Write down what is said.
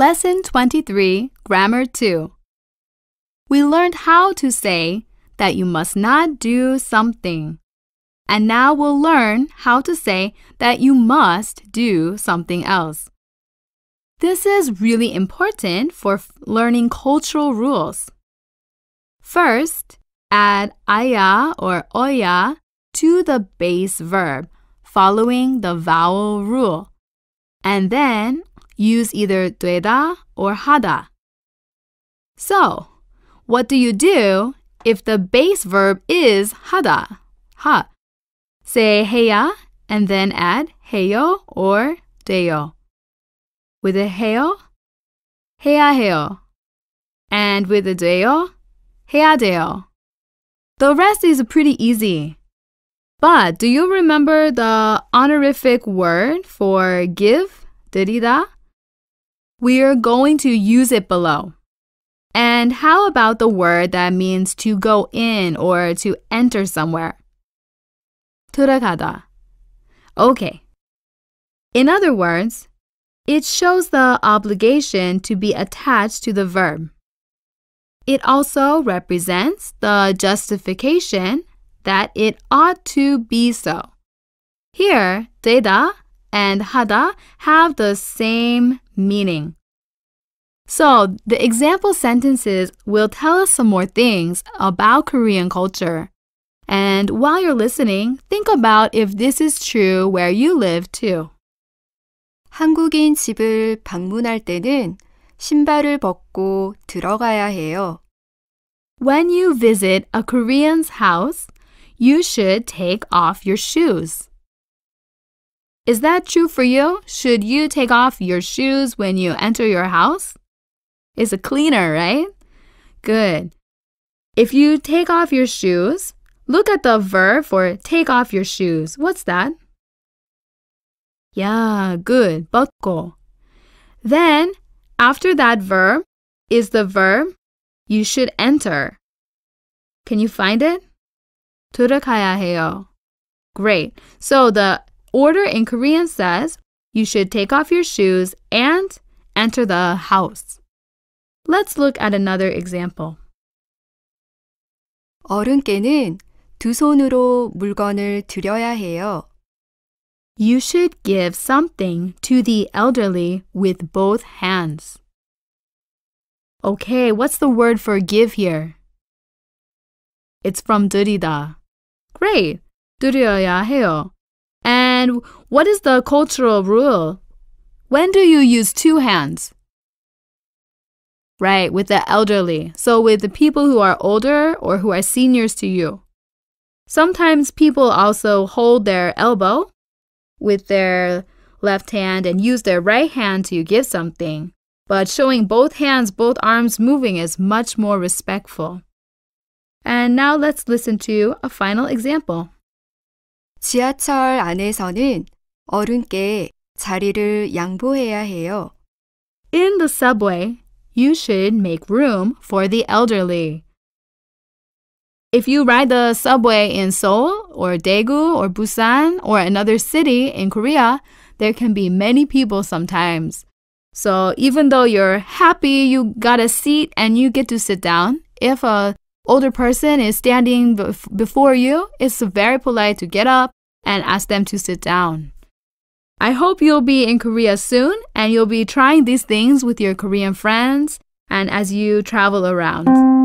Lesson 23, Grammar 2. We learned how to say that you must not do something. And now we'll learn how to say that you must do something else. This is really important for learning cultural rules. First, add aya or oya to the base verb following the vowel rule. And then use either 되다 or 하다. So, what do you do if the base verb is 하다? 하. Say 해야 and then add 해요 or 돼요. With a 해요, 해야 해요. And with a 돼요, 해야 돼요. The rest is pretty easy. But do you remember the honorific word for give, 드리다? We're going to use it below. And how about the word that means to go in or to enter somewhere? 들어가다. Okay. In other words, it shows the obligation to be attached to the verb. It also represents the justification that it ought to be so. Here, 대다 and 하다 have the same meaning. So, the example sentences will tell us some more things about Korean culture. And while you're listening, think about if this is true where you live too. 한국인 집을 방문할 때는 신발을 벗고 들어가야 해요. When you visit a Korean's house, you should take off your shoes. Is that true for you? Should you take off your shoes when you enter your house? It's a cleaner, right? Good. If you take off your shoes, look at the verb for take off your shoes. What's that? Yeah, good. 벗고. Then, after that verb is the verb you should enter. Can you find it? 들어가야 해요. Great. So the Order in Korean says you should take off your shoes and enter the house. Let's look at another example. 어른께는 두 손으로 물건을 드려야 해요. You should give something to the elderly with both hands. Okay, what's the word for give here? It's from 드리다. Great. 드려야 해요. And what is the cultural rule? When do you use two hands? Right, with the elderly. So, with the people who are older or who are seniors to you. Sometimes people also hold their elbow with their left hand and use their right hand to give something. But showing both hands, both arms moving is much more respectful. And now let's listen to a final example. 지하철 안에서는 어른께 자리를 양보해야 해요. In the subway, you should make room for the elderly. If you ride the subway in Seoul or Daegu or Busan or another city in Korea, there can be many people sometimes. So even though you're happy you got a seat and you get to sit down, if a older person is standing bef- before you, it's very polite to get up and ask them to sit down. I hope you'll be in Korea soon and you'll be trying these things with your Korean friends and as you travel around.